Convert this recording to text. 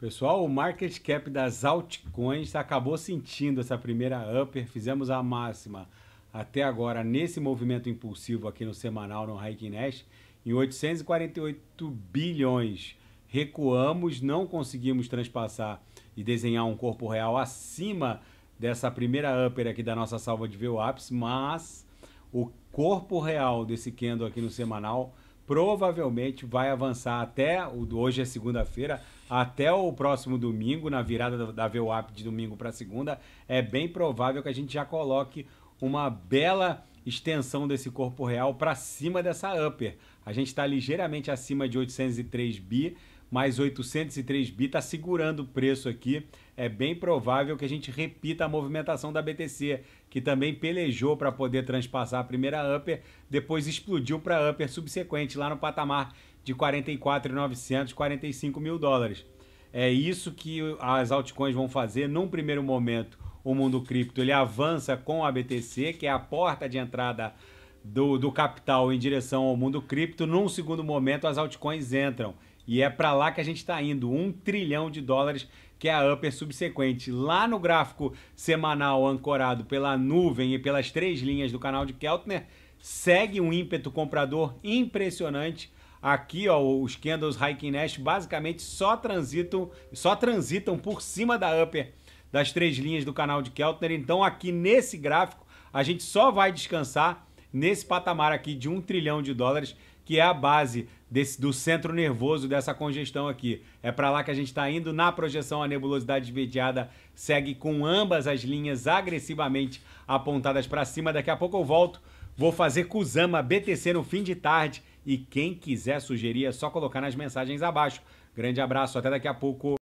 Pessoal, o market cap das altcoins acabou sentindo essa primeira upper, fizemos a máxima até agora nesse movimento impulsivo aqui no semanal no Hike Nash em 848 bilhões. Recuamos, não conseguimos transpassar e desenhar um corpo real acima dessa primeira upper aqui da nossa salva de VWAPs, mas o corpo real desse candle aqui no semanal provavelmente vai avançar até hoje é segunda-feira, até o próximo domingo, na virada da VWAP de domingo para segunda, é bem provável que a gente já coloque uma bela extensão desse corpo real para cima dessa upper. A gente está ligeiramente acima de 803 bi, mais 803 bi, está segurando o preço aqui. É bem provável que a gente repita a movimentação da BTC, que também pelejou para poder transpassar a primeira upper, depois explodiu para a upper subsequente, lá no patamar de 44.945 mil dólares. É isso que as altcoins vão fazer num primeiro momento. O mundo cripto ele avança com a BTC, que é a porta de entrada do, do capital em direção ao mundo cripto. Num segundo momento, as altcoins entram e é para lá que a gente está indo, um trilhão de dólares, que é a upper subsequente. Lá no gráfico semanal ancorado pela nuvem e pelas três linhas do canal de Keltner, segue um ímpeto comprador impressionante. Aqui, ó, os candles Hiking Nash basicamente só transitam, só transitam por cima da upper das três linhas do canal de Keltner. Então, aqui nesse gráfico, a gente só vai descansar nesse patamar aqui de um trilhão de dólares, que é a base desse, do centro nervoso dessa congestão aqui. É para lá que a gente está indo. Na projeção, a nebulosidade desmediada segue com ambas as linhas agressivamente apontadas para cima. Daqui a pouco eu volto. Vou fazer Kusama BTC no fim de tarde. E quem quiser sugerir é só colocar nas mensagens abaixo. Grande abraço, até daqui a pouco.